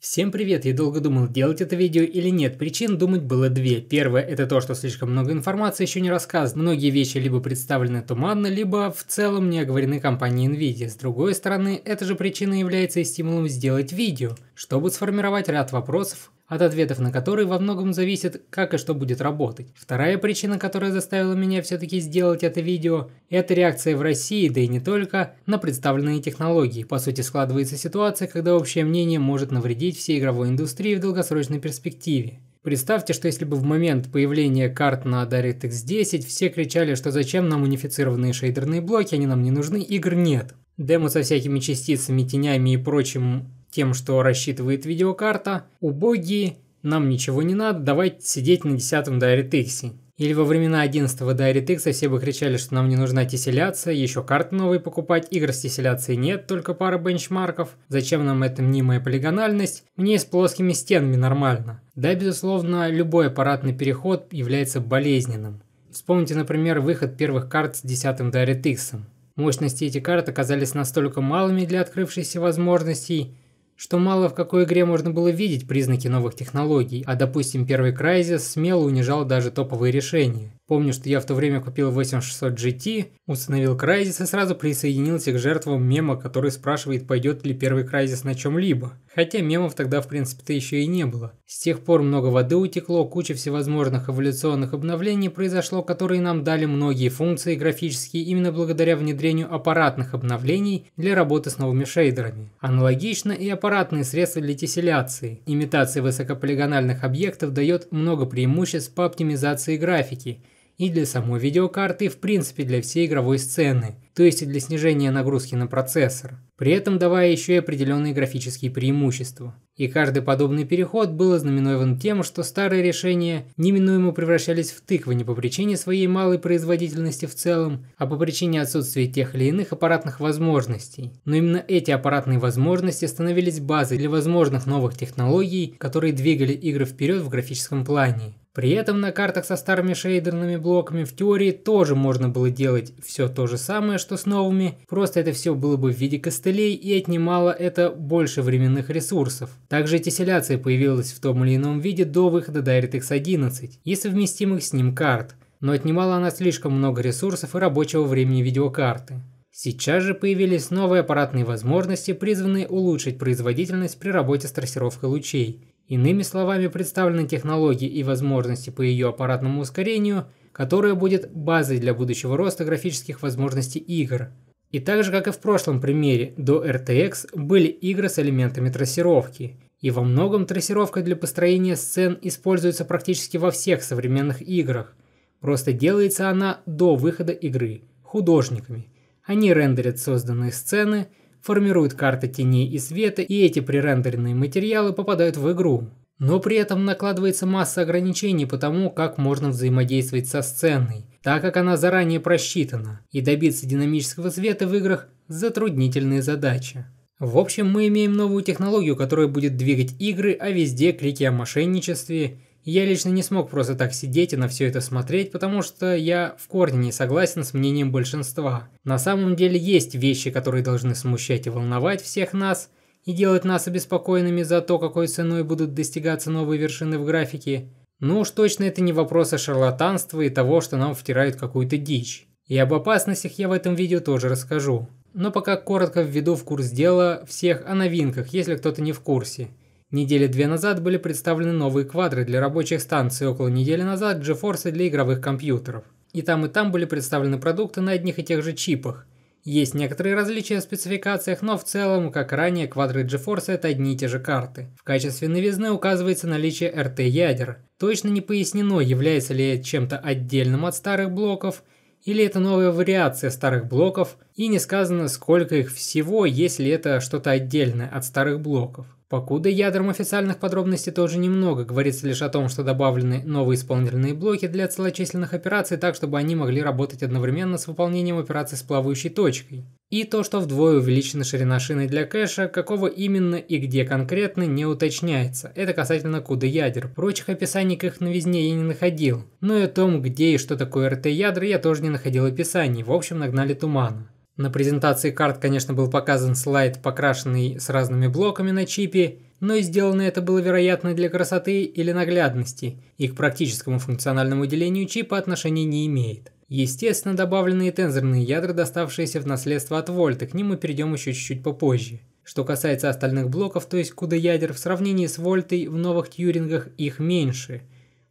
Всем привет, я долго думал, делать это видео или нет. Причин думать было две. Первое, это то, что слишком много информации еще не рассказано. Многие вещи либо представлены туманно, либо в целом не оговорены компанией Nvidia. С другой стороны, эта же причина является и стимулом сделать видео, чтобы сформировать ряд вопросов, от ответов на которые во многом зависит, как и что будет работать. Вторая причина, которая заставила меня все-таки сделать это видео, это реакция в России, да и не только, на представленные технологии. По сути, складывается ситуация, когда общее мнение может навредить всей игровой индустрии в долгосрочной перспективе. Представьте, что если бы в момент появления карт на DirectX 10 все кричали, что зачем нам унифицированные шейдерные блоки, они нам не нужны, игр нет. Демо со всякими частицами, тенями и прочим тем, что рассчитывает видеокарта, убогие, нам ничего не надо, давайте сидеть на 10-м DirectX. Или во времена 11-го DirectX все бы кричали, что нам не нужна тесселяция, еще карты новые покупать, игр с тесселяцией нет, только пара бенчмарков. Зачем нам эта мнимая полигональность? Мне с плоскими стенами нормально. Да, безусловно, любой аппаратный переход является болезненным. Вспомните, например, выход первых карт с 10-м DirectX. Мощности эти карт оказались настолько малыми для открывшейся возможностей, что мало в какой игре можно было видеть признаки новых технологий, а допустим первый Crysis смело унижал даже топовые решения. Помню, что я в то время купил 8600 GT, установил Crysis и сразу присоединился к жертвам мема, который спрашивает, пойдет ли первый Crysis на чем-либо. Хотя мемов тогда в принципе-то еще и не было. С тех пор много воды утекло, куча всевозможных эволюционных обновлений произошло, которые нам дали многие функции графические именно благодаря внедрению аппаратных обновлений для работы с новыми шейдерами. Аналогично и аппаратные средства для тесселяции, Имитация высокополигональных объектов дает много преимуществ по оптимизации графики – и для самой видеокарты, и в принципе для всей игровой сцены, то есть и для снижения нагрузки на процессор, при этом давая еще и определенные графические преимущества. И каждый подобный переход был ознаменован тем, что старые решения неминуемо превращались в тыквы не по причине своей малой производительности в целом, а по причине отсутствия тех или иных аппаратных возможностей. Но именно эти аппаратные возможности становились базой для возможных новых технологий, которые двигали игры вперед в графическом плане. При этом на картах со старыми шейдерными блоками в теории тоже можно было делать все то же самое, что с новыми, просто это все было бы в виде костылей и отнимало это больше временных ресурсов. Также тесселяция появилась в том или ином виде до выхода DirectX 11 и совместимых с ним карт, но отнимала она слишком много ресурсов и рабочего времени видеокарты. Сейчас же появились новые аппаратные возможности, призванные улучшить производительность при работе с трассировкой лучей – Иными словами, представлены технологии и возможности по ее аппаратному ускорению, которая будет базой для будущего роста графических возможностей игр. И так же, как и в прошлом примере, до RTX были игры с элементами трассировки. И во многом трассировка для построения сцен используется практически во всех современных играх. Просто делается она до выхода игры, художниками. Они а рендерят созданные сцены – формируют карты теней и света, и эти пререндеренные материалы попадают в игру. Но при этом накладывается масса ограничений по тому, как можно взаимодействовать со сценой, так как она заранее просчитана, и добиться динамического света в играх – затруднительная задача. В общем, мы имеем новую технологию, которая будет двигать игры, а везде крики о мошенничестве – я лично не смог просто так сидеть и на все это смотреть, потому что я в корне не согласен с мнением большинства. На самом деле есть вещи, которые должны смущать и волновать всех нас, и делать нас обеспокоенными за то, какой ценой будут достигаться новые вершины в графике. Но уж точно это не вопросы шарлатанства и того, что нам втирают какую-то дичь. И об опасностях я в этом видео тоже расскажу. Но пока коротко введу в курс дела всех о новинках, если кто-то не в курсе. Недели две назад были представлены новые квадры для рабочих станций, около недели назад GeForce для игровых компьютеров. И там и там были представлены продукты на одних и тех же чипах. Есть некоторые различия в спецификациях, но в целом, как ранее, квадры GeForce это одни и те же карты. В качестве новизны указывается наличие RT-ядер. Точно не пояснено, является ли это чем-то отдельным от старых блоков, или это новая вариация старых блоков – и не сказано, сколько их всего, есть ли это что-то отдельное от старых блоков. Покуда ядрам официальных подробностей тоже немного, говорится лишь о том, что добавлены новые исполнительные блоки для целочисленных операций так, чтобы они могли работать одновременно с выполнением операций с плавающей точкой. И то, что вдвое увеличена ширина шины для кэша, какого именно и где конкретно не уточняется. Это касательно куда ядер. Прочих описаний к их новизне я не находил. Но и о том, где и что такое РТ-ядра, я тоже не находил описаний. В общем, нагнали тумана. На презентации карт, конечно, был показан слайд, покрашенный с разными блоками на чипе, но и сделано это было, вероятно, для красоты или наглядности, и к практическому функциональному делению чипа отношения не имеет. Естественно, добавленные тензорные ядра, доставшиеся в наследство от Вольта, к ним мы перейдем еще чуть-чуть попозже. Что касается остальных блоков, то есть куда ядер, в сравнении с Вольтой в новых Тьюрингах их меньше.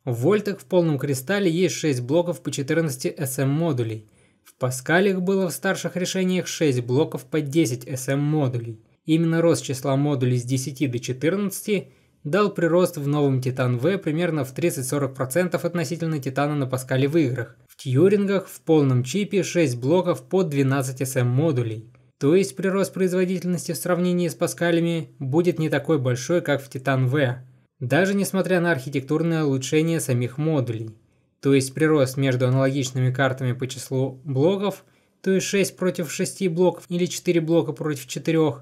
В Вольтах в полном кристалле есть 6 блоков по 14 SM-модулей – в Паскалях было в старших решениях 6 блоков по 10 SM-модулей. Эм Именно рост числа модулей с 10 до 14 дал прирост в новом Титан V примерно в 30-40% относительно Титана на Паскале в играх. В Тьюрингах в полном чипе 6 блоков по 12 SM-модулей. Эм То есть прирост производительности в сравнении с Паскалями будет не такой большой, как в Титан V, даже несмотря на архитектурное улучшение самих модулей то есть прирост между аналогичными картами по числу блоков, то есть 6 против 6 блоков или 4 блока против 4,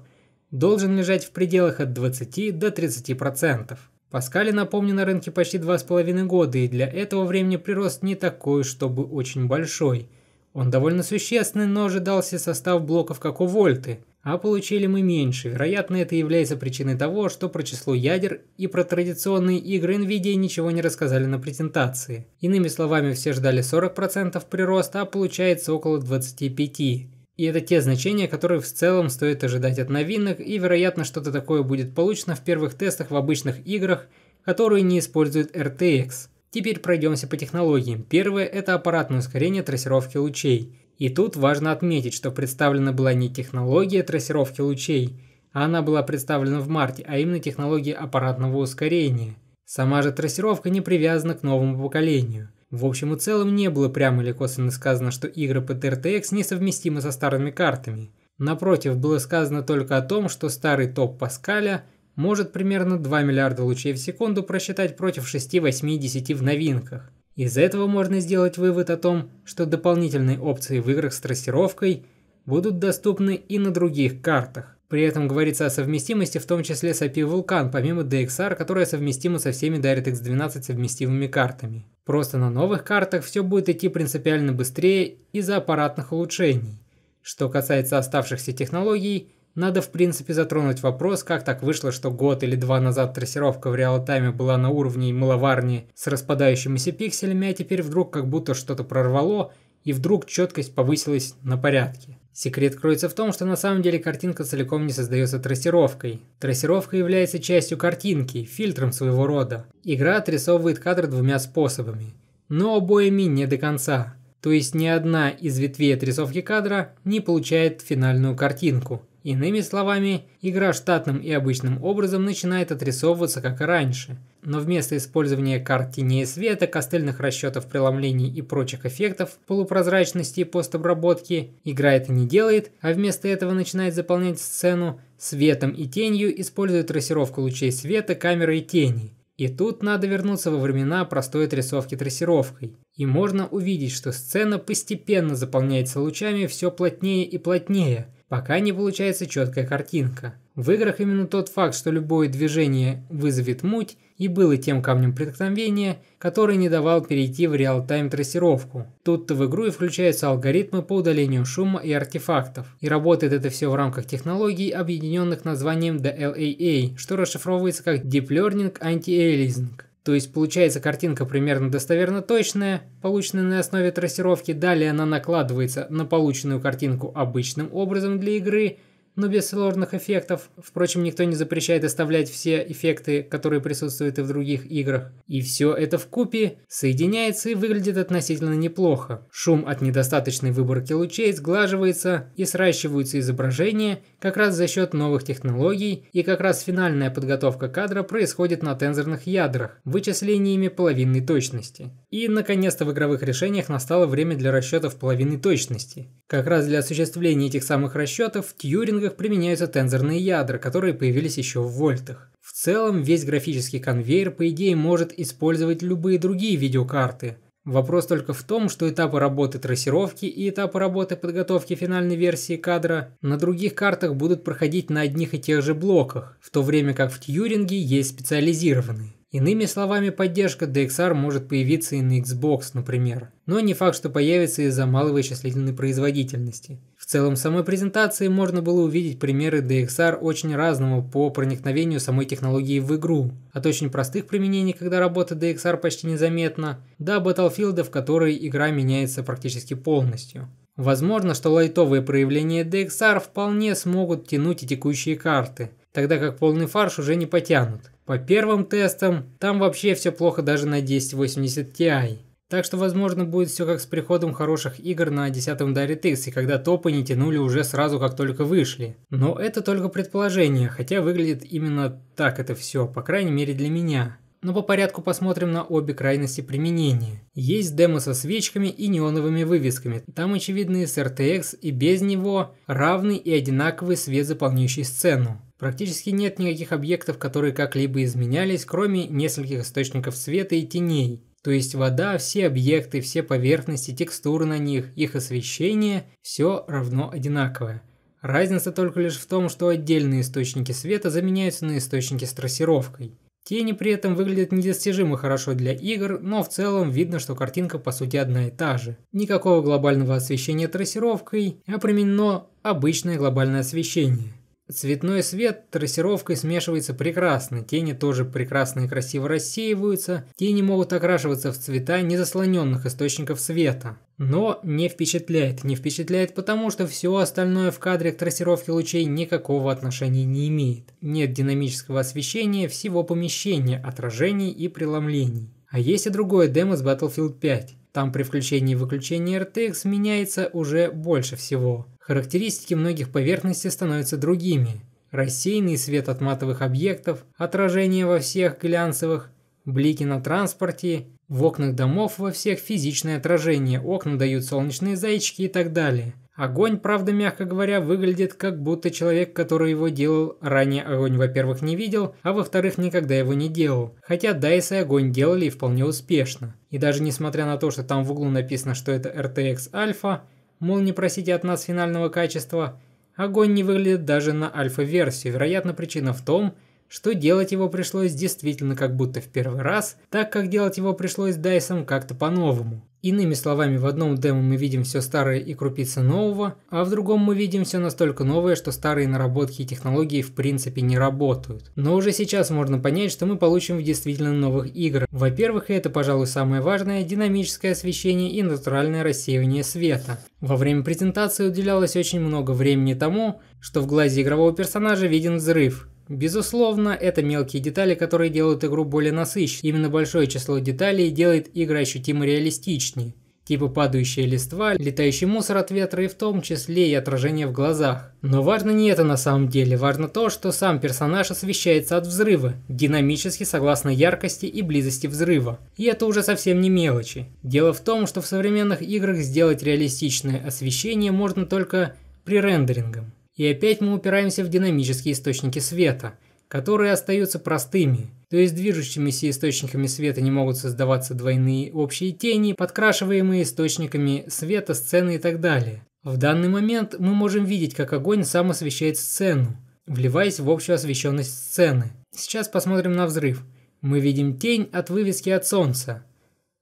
должен лежать в пределах от 20 до 30%. Паскали, напомню, на рынке почти 2,5 года, и для этого времени прирост не такой, чтобы очень большой. Он довольно существенный, но ожидался состав блоков, как у Вольты. А получили мы меньше. Вероятно, это является причиной того, что про число ядер и про традиционные игры NVIDIA ничего не рассказали на презентации. Иными словами, все ждали 40% прироста, а получается около 25%. И это те значения, которые в целом стоит ожидать от новинок, и вероятно что-то такое будет получено в первых тестах в обычных играх, которые не используют RTX. Теперь пройдемся по технологиям. Первое – это аппаратное ускорение трассировки лучей. И тут важно отметить, что представлена была не технология трассировки лучей, а она была представлена в марте, а именно технология аппаратного ускорения. Сама же трассировка не привязана к новому поколению. В общем и целом не было прямо или косвенно сказано, что игры под RTX несовместимы со старыми картами. Напротив, было сказано только о том, что старый топ Паскаля может примерно 2 миллиарда лучей в секунду просчитать против 6-8-10 в новинках. Из этого можно сделать вывод о том, что дополнительные опции в играх с трассировкой будут доступны и на других картах. При этом говорится о совместимости, в том числе с API Vulkan, помимо DXR, которая совместима со всеми DirectX 12 совместимыми картами. Просто на новых картах все будет идти принципиально быстрее из-за аппаратных улучшений. Что касается оставшихся технологий, надо в принципе затронуть вопрос, как так вышло, что год или два назад трассировка в реал-тайме была на уровне мыловарни с распадающимися пикселями, а теперь вдруг как будто что-то прорвало, и вдруг четкость повысилась на порядке. Секрет кроется в том, что на самом деле картинка целиком не создается трассировкой. Трассировка является частью картинки, фильтром своего рода. Игра отрисовывает кадр двумя способами, но обоими не до конца. То есть ни одна из ветвей отрисовки кадра не получает финальную картинку – Иными словами, игра штатным и обычным образом начинает отрисовываться как и раньше, но вместо использования карт теней света, костыльных расчетов преломлений и прочих эффектов полупрозрачности и постобработки, игра это не делает, а вместо этого начинает заполнять сцену светом и тенью, используя трассировку лучей света, камеры и тени. И тут надо вернуться во времена простой отрисовки трассировкой. И можно увидеть, что сцена постепенно заполняется лучами все плотнее и плотнее – пока не получается четкая картинка. В играх именно тот факт, что любое движение вызовет муть, и был тем камнем преткновения, который не давал перейти в реал-тайм трассировку. Тут-то в игру и включаются алгоритмы по удалению шума и артефактов. И работает это все в рамках технологий, объединенных названием DLAA, что расшифровывается как Deep Learning Anti-Aliasing. То есть получается картинка примерно достоверно точная, полученная на основе трассировки, далее она накладывается на полученную картинку обычным образом для игры – но без сложных эффектов. Впрочем, никто не запрещает оставлять все эффекты, которые присутствуют и в других играх. И все это в купе соединяется и выглядит относительно неплохо. Шум от недостаточной выборки лучей сглаживается и сращиваются изображения как раз за счет новых технологий, и как раз финальная подготовка кадра происходит на тензорных ядрах, вычислениями половинной точности. И, наконец-то, в игровых решениях настало время для расчетов половинной точности. Как раз для осуществления этих самых расчетов в тьюрингах применяются тензорные ядра, которые появились еще в вольтах. В целом, весь графический конвейер, по идее, может использовать любые другие видеокарты. Вопрос только в том, что этапы работы трассировки и этапы работы подготовки финальной версии кадра на других картах будут проходить на одних и тех же блоках, в то время как в Тьюринге есть специализированные. Иными словами, поддержка DXR может появиться и на Xbox, например, но не факт, что появится из-за малой вычислительной производительности. В целом, в самой презентации можно было увидеть примеры DXR очень разного по проникновению самой технологии в игру. От очень простых применений, когда работа DXR почти незаметна, до Battlefield, в которой игра меняется практически полностью. Возможно, что лайтовые проявления DXR вполне смогут тянуть и текущие карты, тогда как полный фарш уже не потянут. По первым тестам там вообще все плохо даже на 1080 Ti. Так что возможно будет все как с приходом хороших игр на 10-м DirectX, и когда топы не тянули уже сразу как только вышли. Но это только предположение, хотя выглядит именно так это все, по крайней мере для меня. Но по порядку посмотрим на обе крайности применения. Есть демо со свечками и неоновыми вывесками. Там очевидно с RTX и без него равный и одинаковый свет, заполняющий сцену. Практически нет никаких объектов, которые как-либо изменялись, кроме нескольких источников света и теней. То есть вода, все объекты, все поверхности, текстуры на них, их освещение – все равно одинаковое. Разница только лишь в том, что отдельные источники света заменяются на источники с трассировкой. Тени при этом выглядят недостижимо хорошо для игр, но в целом видно, что картинка по сути одна и та же. Никакого глобального освещения трассировкой, а применено обычное глобальное освещение – Цветной свет трассировкой смешивается прекрасно, тени тоже прекрасно и красиво рассеиваются, тени могут окрашиваться в цвета незаслоненных источников света. Но не впечатляет. Не впечатляет потому, что все остальное в кадре к трассировке лучей никакого отношения не имеет. Нет динамического освещения всего помещения, отражений и преломлений. А есть и другое демо с Battlefield 5. Там при включении и выключении RTX меняется уже больше всего. Характеристики многих поверхностей становятся другими. Рассеянный свет от матовых объектов, отражение во всех глянцевых, блики на транспорте, в окнах домов во всех физичное отражение, окна дают солнечные зайчики и так далее. Огонь, правда, мягко говоря, выглядит как будто человек, который его делал, ранее огонь, во-первых, не видел, а во-вторых, никогда его не делал. Хотя Дайс и огонь делали и вполне успешно. И даже несмотря на то, что там в углу написано, что это RTX Alpha, мол, не просите от нас финального качества. Огонь не выглядит даже на альфа-версию. Вероятно, причина в том, что что делать его пришлось действительно как будто в первый раз, так как делать его пришлось Дайсом как-то по-новому. Иными словами, в одном демо мы видим все старое и крупицы нового, а в другом мы видим все настолько новое, что старые наработки и технологии в принципе не работают. Но уже сейчас можно понять, что мы получим в действительно новых игр. Во-первых, и это, пожалуй, самое важное, динамическое освещение и натуральное рассеивание света. Во время презентации уделялось очень много времени тому, что в глазе игрового персонажа виден взрыв, Безусловно, это мелкие детали, которые делают игру более насыщенной. Именно большое число деталей делает игры ощутимо реалистичнее. Типа падающая листва, летающий мусор от ветра и в том числе и отражение в глазах. Но важно не это на самом деле, важно то, что сам персонаж освещается от взрыва, динамически согласно яркости и близости взрыва. И это уже совсем не мелочи. Дело в том, что в современных играх сделать реалистичное освещение можно только при рендерингом. И опять мы упираемся в динамические источники света, которые остаются простыми, то есть движущимися источниками света не могут создаваться двойные общие тени, подкрашиваемые источниками света, сцены и так далее. В данный момент мы можем видеть, как огонь сам освещает сцену, вливаясь в общую освещенность сцены. Сейчас посмотрим на взрыв. Мы видим тень от вывески от солнца.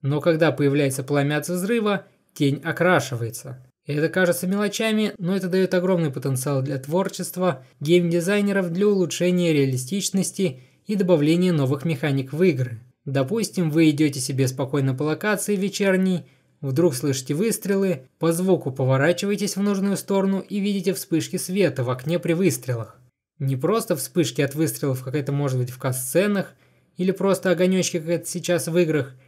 Но когда появляется пламя от взрыва, тень окрашивается это кажется мелочами, но это дает огромный потенциал для творчества, геймдизайнеров для улучшения реалистичности и добавления новых механик в игры. Допустим, вы идете себе спокойно по локации вечерней, вдруг слышите выстрелы, по звуку поворачиваетесь в нужную сторону и видите вспышки света в окне при выстрелах. Не просто вспышки от выстрелов, как это может быть в касценах, или просто огонечки, как это сейчас в играх –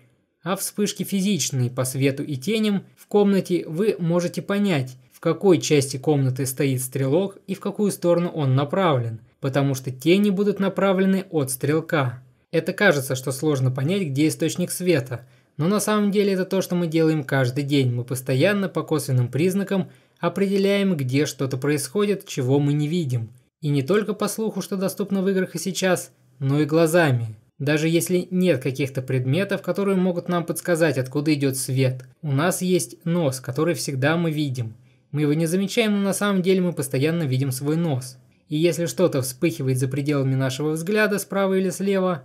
а вспышки физичные по свету и теням в комнате вы можете понять, в какой части комнаты стоит стрелок и в какую сторону он направлен, потому что тени будут направлены от стрелка. Это кажется, что сложно понять, где источник света, но на самом деле это то, что мы делаем каждый день. Мы постоянно по косвенным признакам определяем, где что-то происходит, чего мы не видим. И не только по слуху, что доступно в играх и сейчас, но и глазами. Даже если нет каких-то предметов, которые могут нам подсказать, откуда идет свет, у нас есть нос, который всегда мы видим. Мы его не замечаем, но на самом деле мы постоянно видим свой нос. И если что-то вспыхивает за пределами нашего взгляда справа или слева,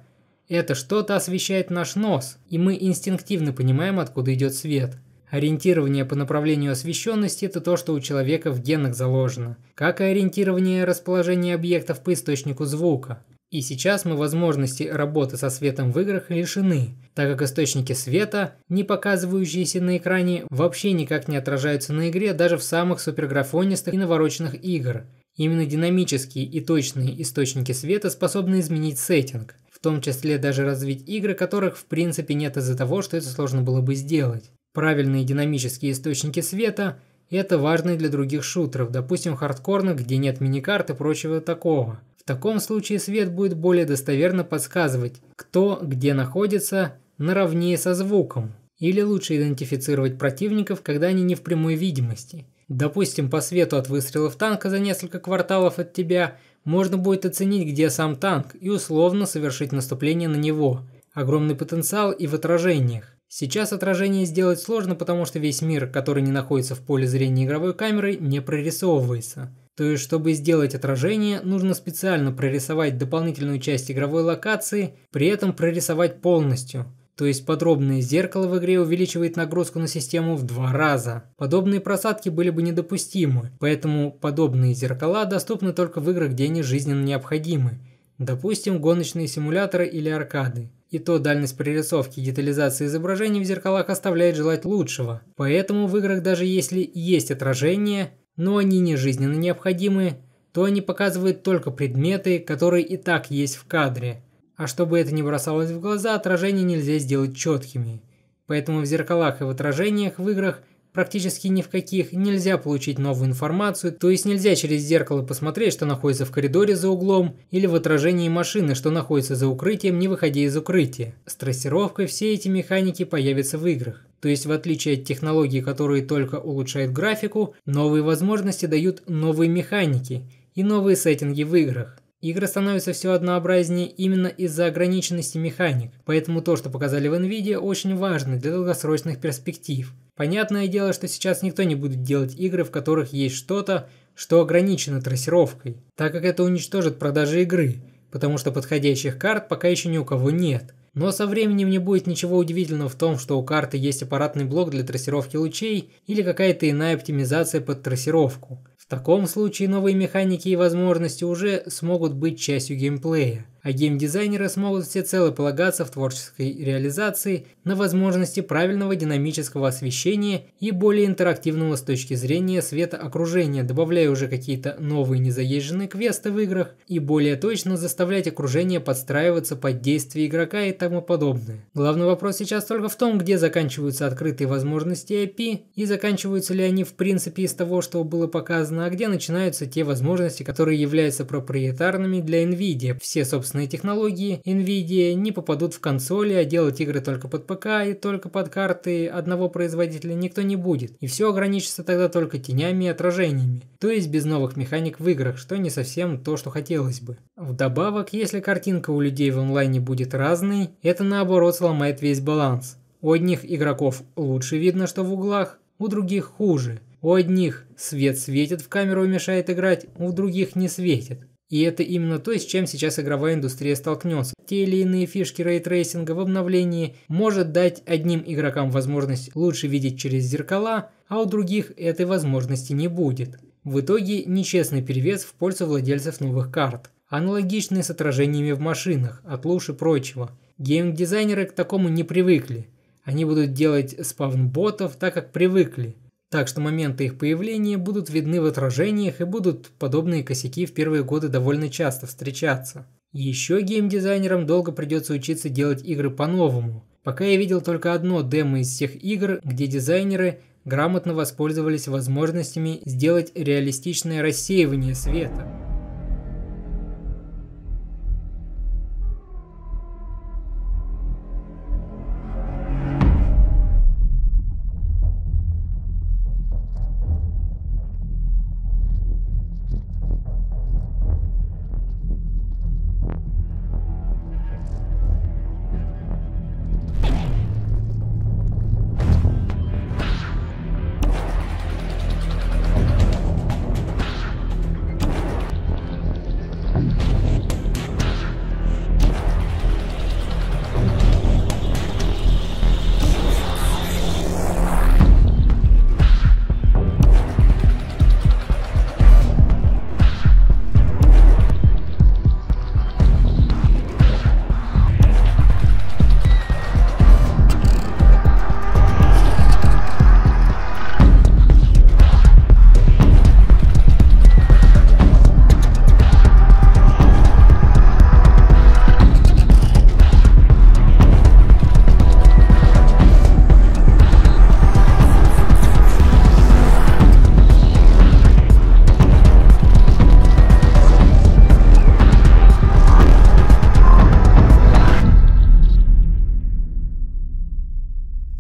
это что-то освещает наш нос, и мы инстинктивно понимаем, откуда идет свет. Ориентирование по направлению освещенности – это то, что у человека в генах заложено, как и ориентирование расположения объектов по источнику звука. И сейчас мы возможности работы со светом в играх лишены, так как источники света, не показывающиеся на экране, вообще никак не отражаются на игре даже в самых суперграфонистых и навороченных игр. Именно динамические и точные источники света способны изменить сеттинг, в том числе даже развить игры, которых в принципе нет из-за того, что это сложно было бы сделать. Правильные динамические источники света – это важно и для других шутеров, допустим, хардкорных, где нет миникарт и прочего такого – таком случае свет будет более достоверно подсказывать, кто где находится наравне со звуком. Или лучше идентифицировать противников, когда они не в прямой видимости. Допустим, по свету от выстрелов танка за несколько кварталов от тебя можно будет оценить, где сам танк, и условно совершить наступление на него. Огромный потенциал и в отражениях. Сейчас отражение сделать сложно, потому что весь мир, который не находится в поле зрения игровой камеры, не прорисовывается. То есть, чтобы сделать отражение, нужно специально прорисовать дополнительную часть игровой локации, при этом прорисовать полностью. То есть подробное зеркало в игре увеличивает нагрузку на систему в два раза. Подобные просадки были бы недопустимы, поэтому подобные зеркала доступны только в играх, где они жизненно необходимы. Допустим, гоночные симуляторы или аркады. И то дальность прорисовки и детализации изображений в зеркалах оставляет желать лучшего. Поэтому в играх даже если есть отражение, но они не жизненно необходимы, то они показывают только предметы, которые и так есть в кадре. А чтобы это не бросалось в глаза, отражения нельзя сделать четкими. Поэтому в зеркалах и в отражениях в играх практически ни в каких, нельзя получить новую информацию, то есть нельзя через зеркало посмотреть, что находится в коридоре за углом, или в отражении машины, что находится за укрытием, не выходя из укрытия. С трассировкой все эти механики появятся в играх. То есть в отличие от технологий, которые только улучшают графику, новые возможности дают новые механики и новые сеттинги в играх. Игры становятся все однообразнее именно из-за ограниченности механик, поэтому то, что показали в NVIDIA, очень важно для долгосрочных перспектив. Понятное дело, что сейчас никто не будет делать игры, в которых есть что-то, что ограничено трассировкой, так как это уничтожит продажи игры, потому что подходящих карт пока еще ни у кого нет. Но со временем не будет ничего удивительного в том, что у карты есть аппаратный блок для трассировки лучей или какая-то иная оптимизация под трассировку. В таком случае новые механики и возможности уже смогут быть частью геймплея а геймдизайнеры смогут всецело полагаться в творческой реализации на возможности правильного динамического освещения и более интерактивного с точки зрения света окружения, добавляя уже какие-то новые незаезженные квесты в играх и более точно заставлять окружение подстраиваться под действия игрока и тому подобное. Главный вопрос сейчас только в том, где заканчиваются открытые возможности IP и заканчиваются ли они в принципе из того, что было показано, а где начинаются те возможности, которые являются проприетарными для NVIDIA. Все, собственно, собственные технологии NVIDIA не попадут в консоли, а делать игры только под ПК и только под карты одного производителя никто не будет, и все ограничится тогда только тенями и отражениями, то есть без новых механик в играх, что не совсем то, что хотелось бы. Вдобавок, если картинка у людей в онлайне будет разной, это наоборот сломает весь баланс. У одних игроков лучше видно, что в углах, у других хуже. У одних свет светит в камеру и мешает играть, у других не светит. И это именно то, с чем сейчас игровая индустрия столкнется. Те или иные фишки рейтрейсинга в обновлении может дать одним игрокам возможность лучше видеть через зеркала, а у других этой возможности не будет. В итоге нечестный перевес в пользу владельцев новых карт, Аналогичные с отражениями в машинах, от луши и прочего. Геймдизайнеры к такому не привыкли. Они будут делать спавн ботов так, как привыкли так что моменты их появления будут видны в отражениях и будут подобные косяки в первые годы довольно часто встречаться. Еще геймдизайнерам долго придется учиться делать игры по-новому. Пока я видел только одно демо из всех игр, где дизайнеры грамотно воспользовались возможностями сделать реалистичное рассеивание света.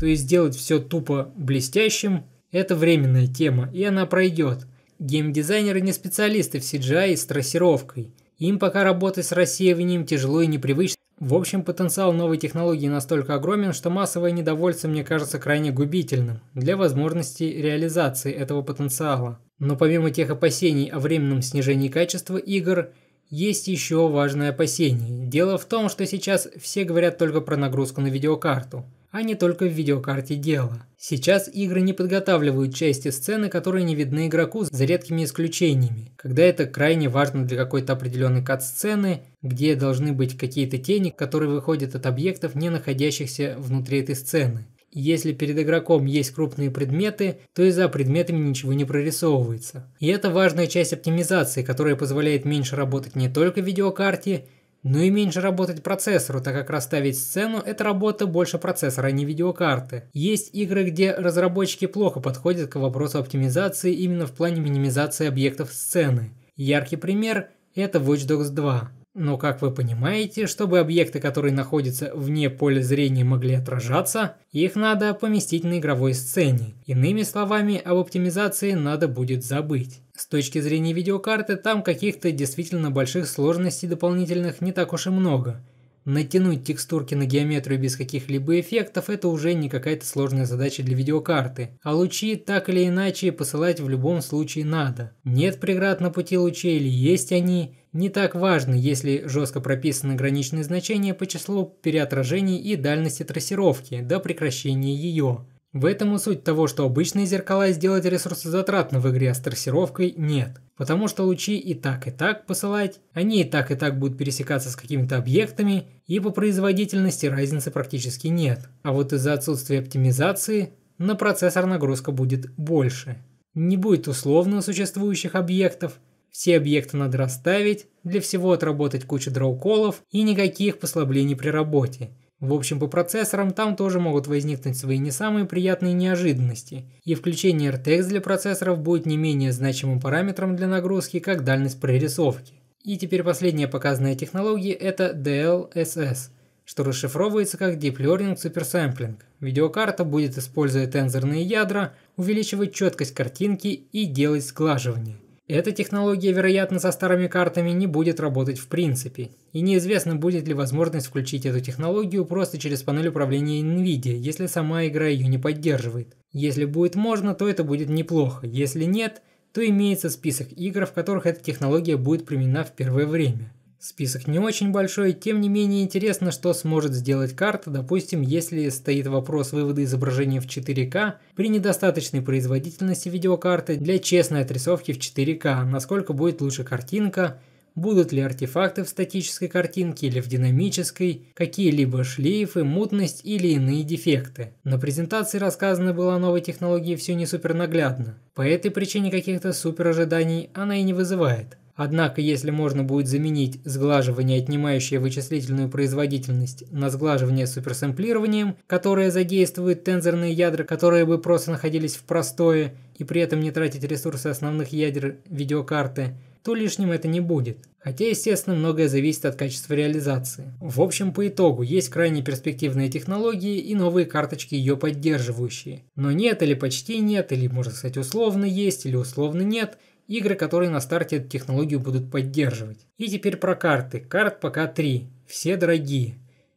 То есть сделать все тупо блестящим – это временная тема, и она пройдет. Геймдизайнеры не специалисты в CGI с трассировкой. Им пока работать с рассеиванием тяжело и непривычно. В общем, потенциал новой технологии настолько огромен, что массовое недовольство мне кажется крайне губительным для возможности реализации этого потенциала. Но помимо тех опасений о временном снижении качества игр, есть еще важное опасение. Дело в том, что сейчас все говорят только про нагрузку на видеокарту – а не только в видеокарте дела. Сейчас игры не подготавливают части сцены, которые не видны игроку за редкими исключениями, когда это крайне важно для какой-то определенной кат-сцены, где должны быть какие-то тени, которые выходят от объектов, не находящихся внутри этой сцены. Если перед игроком есть крупные предметы, то и за предметами ничего не прорисовывается. И это важная часть оптимизации, которая позволяет меньше работать не только в видеокарте, но ну и меньше работать процессору, так как расставить сцену – это работа больше процессора, а не видеокарты. Есть игры, где разработчики плохо подходят к вопросу оптимизации именно в плане минимизации объектов сцены. Яркий пример – это Watch Dogs 2. Но, как вы понимаете, чтобы объекты, которые находятся вне поля зрения, могли отражаться, их надо поместить на игровой сцене. Иными словами, об оптимизации надо будет забыть. С точки зрения видеокарты, там каких-то действительно больших сложностей дополнительных не так уж и много. Натянуть текстурки на геометрию без каких-либо эффектов – это уже не какая-то сложная задача для видеокарты, а лучи так или иначе посылать в любом случае надо. Нет преград на пути лучей или есть они – не так важно, если жестко прописаны граничные значения по числу переотражений и дальности трассировки до прекращения ее. В этом и суть того, что обычные зеркала сделать ресурсозатратно в игре, а с трассировкой нет. Потому что лучи и так и так посылать, они и так и так будут пересекаться с какими-то объектами, и по производительности разницы практически нет. А вот из-за отсутствия оптимизации на процессор нагрузка будет больше. Не будет условно существующих объектов, все объекты надо расставить, для всего отработать кучу дроуколов и никаких послаблений при работе. В общем, по процессорам там тоже могут возникнуть свои не самые приятные неожиданности, и включение RTX для процессоров будет не менее значимым параметром для нагрузки, как дальность прорисовки. И теперь последняя показанная технология – это DLSS, что расшифровывается как Deep Learning Supersampling. Видеокарта будет, используя тензорные ядра, увеличивать четкость картинки и делать сглаживание – эта технология, вероятно, со старыми картами не будет работать в принципе, и неизвестно, будет ли возможность включить эту технологию просто через панель управления NVIDIA, если сама игра ее не поддерживает. Если будет можно, то это будет неплохо, если нет, то имеется список игр, в которых эта технология будет применена в первое время. Список не очень большой, тем не менее интересно, что сможет сделать карта, допустим, если стоит вопрос вывода изображения в 4К при недостаточной производительности видеокарты для честной отрисовки в 4К, насколько будет лучше картинка, будут ли артефакты в статической картинке или в динамической, какие-либо шлейфы, мутность или иные дефекты. На презентации рассказано было о новой технологии все не супер наглядно. По этой причине каких-то супер ожиданий она и не вызывает. Однако, если можно будет заменить сглаживание, отнимающее вычислительную производительность, на сглаживание суперсэмплированием, которое задействует тензорные ядра, которые бы просто находились в простое, и при этом не тратить ресурсы основных ядер видеокарты, то лишним это не будет. Хотя, естественно, многое зависит от качества реализации. В общем, по итогу, есть крайне перспективные технологии и новые карточки ее поддерживающие. Но нет или почти нет, или можно сказать условно есть, или условно нет – игры, которые на старте эту технологию будут поддерживать. И теперь про карты. Карт пока три, все дорогие.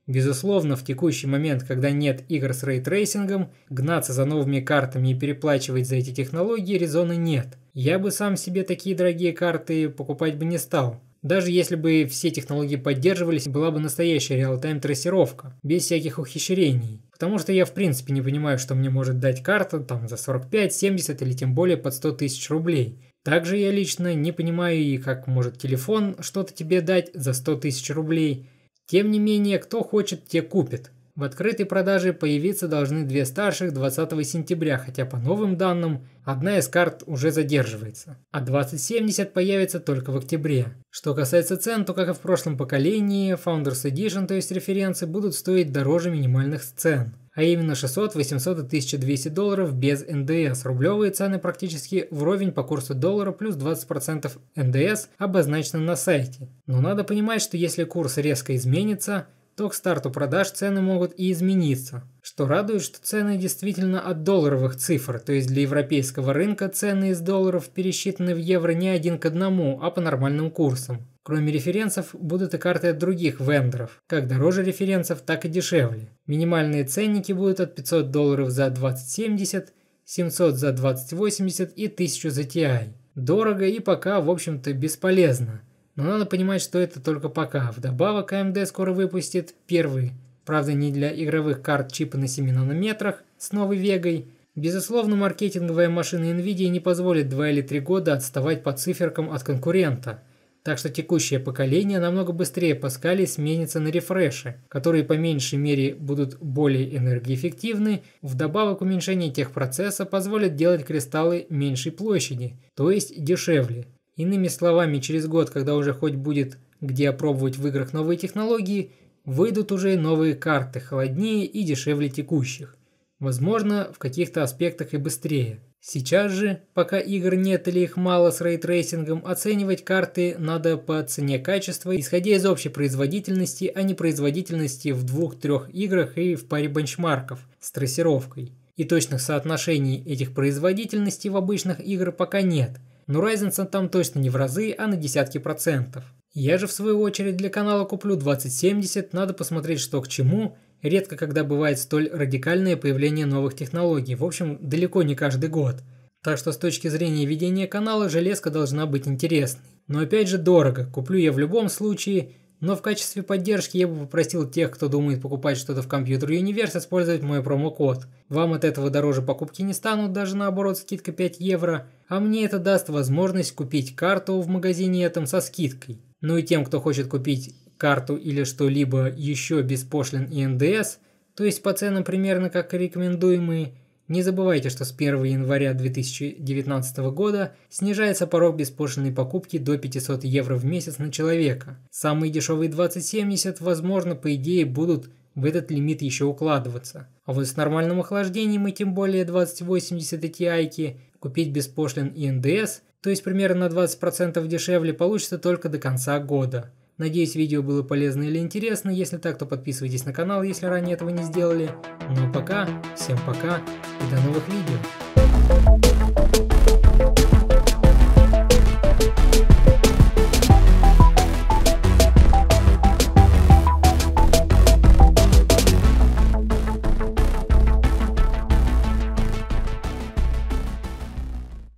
Безусловно, в текущий момент, когда нет игр с рейтрейсингом, гнаться за новыми картами и переплачивать за эти технологии резона нет. Я бы сам себе такие дорогие карты покупать бы не стал. Даже если бы все технологии поддерживались, была бы настоящая реал-тайм трассировка, без всяких ухищрений. Потому что я в принципе не понимаю, что мне может дать карта там за 45, 70 или тем более под 100 тысяч рублей. Также я лично не понимаю и как может телефон что-то тебе дать за 100 тысяч рублей. Тем не менее, кто хочет, те купит. В открытой продаже появиться должны две старших 20 сентября, хотя по новым данным одна из карт уже задерживается. А 2070 появится только в октябре. Что касается цен, то как и в прошлом поколении, Founders Edition, то есть референсы, будут стоить дороже минимальных цен а именно 600, 800 и 1200 долларов без НДС. Рублевые цены практически вровень по курсу доллара плюс 20% НДС обозначено на сайте. Но надо понимать, что если курс резко изменится, то к старту продаж цены могут и измениться. Что радует, что цены действительно от долларовых цифр, то есть для европейского рынка цены из долларов пересчитаны в евро не один к одному, а по нормальным курсам. Кроме референсов, будут и карты от других вендоров, как дороже референсов, так и дешевле. Минимальные ценники будут от 500 долларов за 2070, 700 за 2080 и 1000 за TI. Дорого и пока, в общем-то, бесполезно – но надо понимать, что это только пока. Вдобавок AMD скоро выпустит первый, правда не для игровых карт чипы на 7 нанометрах с новой Вегой. Безусловно, маркетинговая машина Nvidia не позволит 2 или 3 года отставать по циферкам от конкурента. Так что текущее поколение намного быстрее Паскали сменится на рефреши, которые по меньшей мере будут более энергоэффективны, вдобавок уменьшение техпроцесса позволит делать кристаллы меньшей площади, то есть дешевле, Иными словами, через год, когда уже хоть будет где опробовать в играх новые технологии, выйдут уже новые карты, холоднее и дешевле текущих. Возможно, в каких-то аспектах и быстрее. Сейчас же, пока игр нет или их мало с рейтрейсингом, оценивать карты надо по цене качества, исходя из общей производительности, а не производительности в двух-трех играх и в паре бенчмарков с трассировкой. И точных соотношений этих производительностей в обычных играх пока нет – но разница там точно не в разы, а на десятки процентов. Я же в свою очередь для канала куплю 2070, надо посмотреть что к чему, редко когда бывает столь радикальное появление новых технологий, в общем далеко не каждый год. Так что с точки зрения ведения канала железка должна быть интересной. Но опять же дорого, куплю я в любом случае, но в качестве поддержки я бы попросил тех, кто думает покупать что-то в компьютер Universe, использовать мой промокод. Вам от этого дороже покупки не станут, даже наоборот скидка 5 евро, а мне это даст возможность купить карту в магазине этом со скидкой. Ну и тем, кто хочет купить карту или что-либо еще без пошлин и НДС, то есть по ценам примерно как рекомендуемые, не забывайте, что с 1 января 2019 года снижается порог беспошлиной покупки до 500 евро в месяц на человека. Самые дешевые 2070, возможно, по идее будут в этот лимит еще укладываться. А вот с нормальным охлаждением и тем более 2080 Ti купить без пошлин и НДС, то есть примерно на 20% дешевле, получится только до конца года. Надеюсь, видео было полезно или интересно. Если так, то подписывайтесь на канал, если ранее этого не сделали. Ну а пока, всем пока и до новых видео.